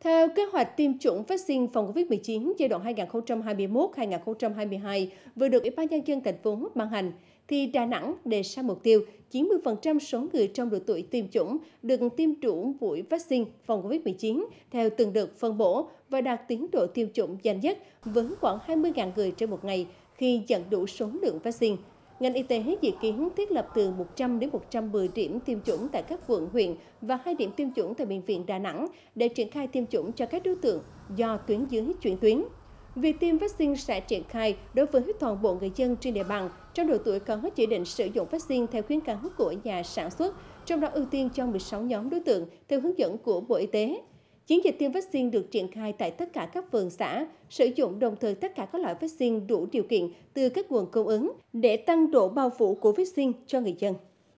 Theo kế hoạch tiêm chủng vaccine phòng COVID-19 giai đoạn 2021-2022 vừa được Ủy ban Nhân dân thành phố ban hành, thì Đà Nẵng đề ra mục tiêu 90% số người trong độ tuổi tiêm chủng được tiêm chủng mũi vaccine phòng COVID-19 theo từng đợt phân bổ và đạt tiến độ tiêm chủng nhanh nhất với khoảng 20.000 người trên một ngày khi nhận đủ số lượng vaccine Ngành y tế dự kiến thiết lập từ 100 đến 110 điểm tiêm chủng tại các quận, huyện và hai điểm tiêm chủng tại Bệnh viện Đà Nẵng để triển khai tiêm chủng cho các đối tượng do tuyến dưới chuyển tuyến. Việc tiêm vaccine sẽ triển khai đối với toàn bộ người dân trên địa bàn trong độ tuổi có chỉ định sử dụng vaccine theo khuyến cáo của nhà sản xuất, trong đó ưu tiên cho 16 nhóm đối tượng theo hướng dẫn của Bộ Y tế. Chiến dịch tiêm vaccine được triển khai tại tất cả các phường xã, sử dụng đồng thời tất cả các loại vaccine đủ điều kiện từ các nguồn cung ứng để tăng độ bao phủ của vaccine cho người dân.